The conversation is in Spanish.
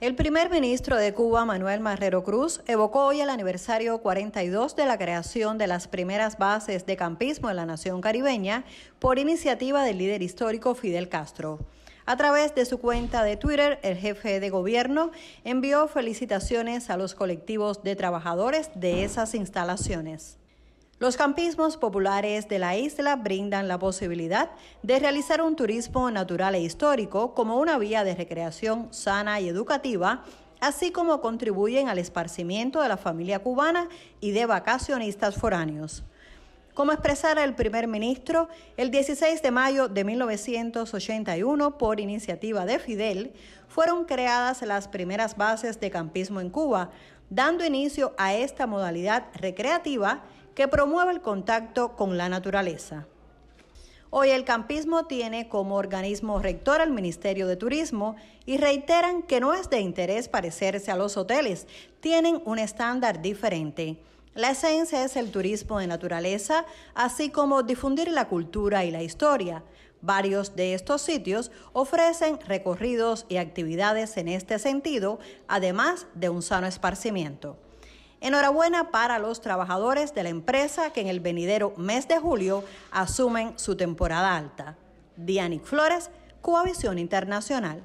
El primer ministro de Cuba, Manuel Marrero Cruz, evocó hoy el aniversario 42 de la creación de las primeras bases de campismo en la nación caribeña por iniciativa del líder histórico Fidel Castro. A través de su cuenta de Twitter, el jefe de gobierno envió felicitaciones a los colectivos de trabajadores de esas instalaciones. Los campismos populares de la isla brindan la posibilidad de realizar un turismo natural e histórico como una vía de recreación sana y educativa, así como contribuyen al esparcimiento de la familia cubana y de vacacionistas foráneos. Como expresara el primer ministro, el 16 de mayo de 1981, por iniciativa de Fidel, fueron creadas las primeras bases de campismo en Cuba, dando inicio a esta modalidad recreativa que promueva el contacto con la naturaleza. Hoy el campismo tiene como organismo rector al Ministerio de Turismo y reiteran que no es de interés parecerse a los hoteles, tienen un estándar diferente. La esencia es el turismo de naturaleza, así como difundir la cultura y la historia. Varios de estos sitios ofrecen recorridos y actividades en este sentido, además de un sano esparcimiento. Enhorabuena para los trabajadores de la empresa que en el venidero mes de julio asumen su temporada alta. Dianic Flores, Coavisión Internacional.